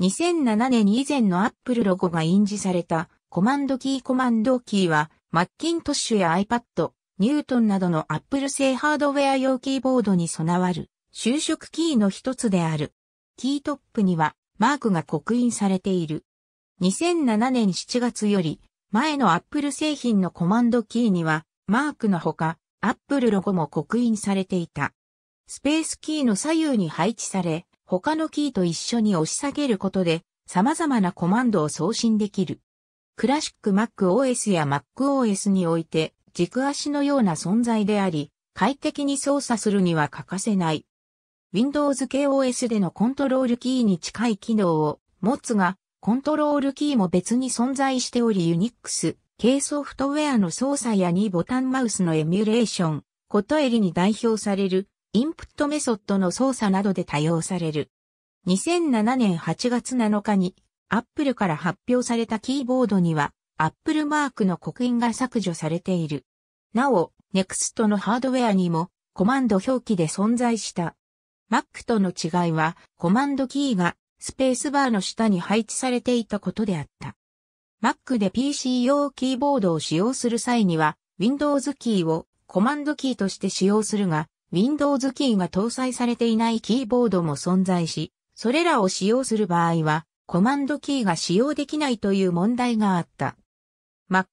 2007年以前のアップルロゴが印字されたコマンドキーコマンドキーは、マッキントッシュや iPad、ニュートンなどのアップル製ハードウェア用キーボードに備わる、就職キーの一つである。キートップには、マークが刻印されている。2007年7月より、前のアップル製品のコマンドキーには、マークのほか、アップルロゴも刻印されていた。スペースキーの左右に配置され、他のキーと一緒に押し下げることで様々なコマンドを送信できる。クラシック MacOS や MacOS において軸足のような存在であり、快適に操作するには欠かせない。Windows KOS でのコントロールキーに近い機能を持つが、コントロールキーも別に存在しており Unix、系ソフトウェアの操作や2ボタンマウスのエミュレーション、ことえりに代表されるインプットメソッドの操作などで多用される。2007年8月7日に Apple から発表されたキーボードには Apple マークの刻印が削除されている。なお、NEXT のハードウェアにもコマンド表記で存在した。Mac との違いはコマンドキーがスペースバーの下に配置されていたことであった。Mac で PC 用キーボードを使用する際には Windows キーをコマンドキーとして使用するが、Windows キーが搭載されていないキーボードも存在し、それらを使用する場合は、コマンドキーが使用できないという問題があった。MacOS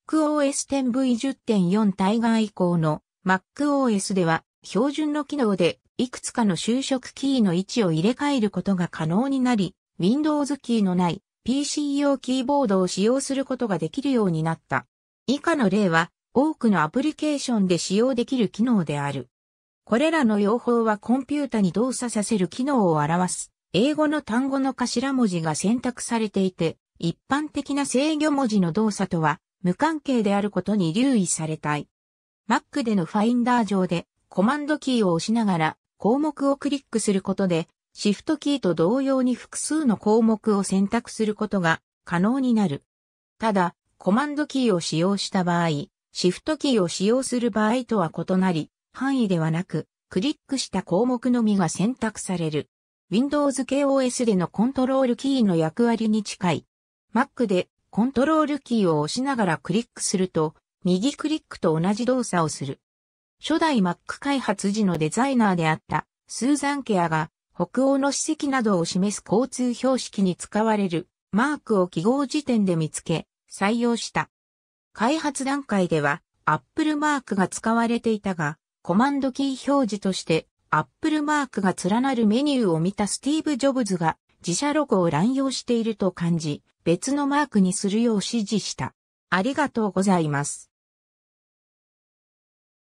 10V10.4 対岸以降の MacOS では標準の機能でいくつかの就職キーの位置を入れ替えることが可能になり、Windows キーのない PC 用キーボードを使用することができるようになった。以下の例は多くのアプリケーションで使用できる機能である。これらの用法はコンピュータに動作させる機能を表す。英語の単語の頭文字が選択されていて、一般的な制御文字の動作とは無関係であることに留意されたい。Mac でのファインダー上でコマンドキーを押しながら項目をクリックすることで、シフトキーと同様に複数の項目を選択することが可能になる。ただ、コマンドキーを使用した場合、シフトキーを使用する場合とは異なり、範囲ではなく、クリックした項目のみが選択される。Windows KOS でのコントロールキーの役割に近い。Mac でコントロールキーを押しながらクリックすると、右クリックと同じ動作をする。初代 Mac 開発時のデザイナーであったスーザン・ケアが北欧の史跡などを示す交通標識に使われるマークを記号時点で見つけ採用した。開発段階では Apple マークが使われていたがコマンドキー表示として、アップルマークが連なるメニューを見たスティーブ・ジョブズが自社ロゴを乱用していると感じ、別のマークにするよう指示した。ありがとうございます。